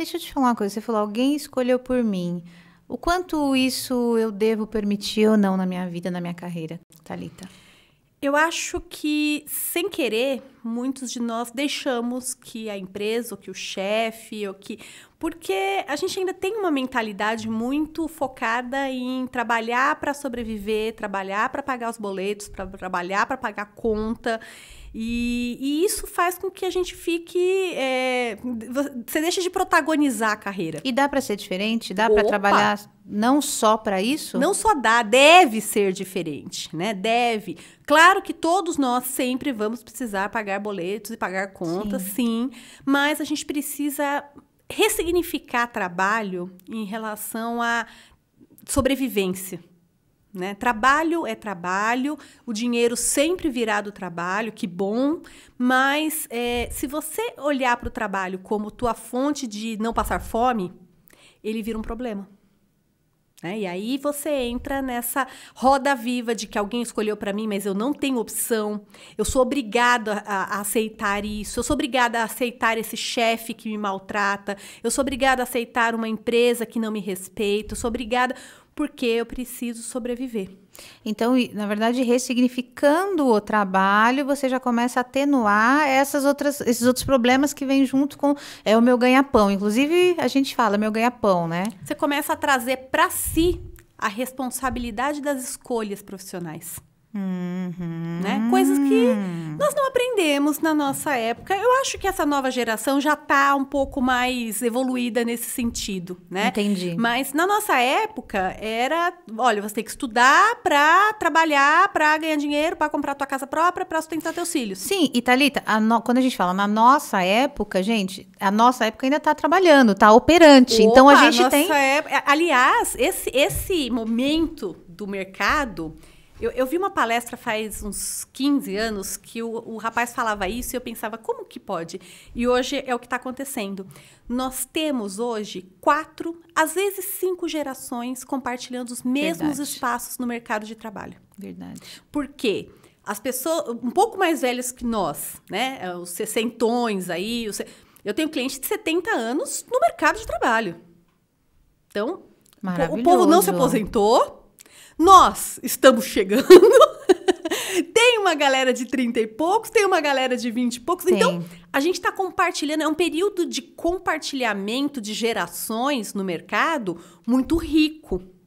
Deixa eu te falar uma coisa. Você falou, alguém escolheu por mim. O quanto isso eu devo permitir ou não na minha vida, na minha carreira, Talita? Eu acho que, sem querer, muitos de nós deixamos que a empresa, ou que o chefe, ou que. Porque a gente ainda tem uma mentalidade muito focada em trabalhar para sobreviver, trabalhar para pagar os boletos, para trabalhar para pagar conta. E, e, isso faz com que a gente fique. É, você deixa de protagonizar a carreira. E dá para ser diferente? Dá para trabalhar não só para isso? Não só dá, deve ser diferente, né? Deve. Claro que todos nós sempre vamos precisar pagar boletos e pagar contas, sim, sim mas a gente precisa ressignificar trabalho em relação à sobrevivência. Né? Trabalho é trabalho, o dinheiro sempre virá do trabalho, que bom, mas é, se você olhar para o trabalho como tua fonte de não passar fome, ele vira um problema. Né? E aí você entra nessa roda viva de que alguém escolheu para mim, mas eu não tenho opção, eu sou obrigada a, a aceitar isso, eu sou obrigada a aceitar esse chefe que me maltrata, eu sou obrigada a aceitar uma empresa que não me respeita, eu sou obrigada porque eu preciso sobreviver. Então, na verdade, ressignificando o trabalho, você já começa a atenuar essas outras, esses outros problemas que vêm junto com é o meu ganha-pão. Inclusive, a gente fala meu ganha-pão, né? Você começa a trazer para si a responsabilidade das escolhas profissionais. Uhum. Né? Coisas que nós não aprendemos na nossa época. Eu acho que essa nova geração já está um pouco mais evoluída nesse sentido, né? Entendi. Mas na nossa época era, olha, você tem que estudar para trabalhar, para ganhar dinheiro, para comprar tua casa própria, para sustentar teus filhos. Sim, e Thalita, a no... quando a gente fala na nossa época, gente, a nossa época ainda está trabalhando, está operante. Opa, então a gente a tem Aliás, esse esse momento do mercado eu, eu vi uma palestra faz uns 15 anos que o, o rapaz falava isso e eu pensava, como que pode? E hoje é o que está acontecendo. Nós temos hoje quatro, às vezes cinco gerações compartilhando os mesmos Verdade. espaços no mercado de trabalho. Verdade. Por quê? As pessoas um pouco mais velhas que nós, né? Os sessentões aí. Os... Eu tenho cliente de 70 anos no mercado de trabalho. Então, o povo não se aposentou, nós estamos chegando. tem uma galera de 30 e poucos, tem uma galera de 20 e poucos. Então, a gente está compartilhando. É um período de compartilhamento de gerações no mercado muito rico.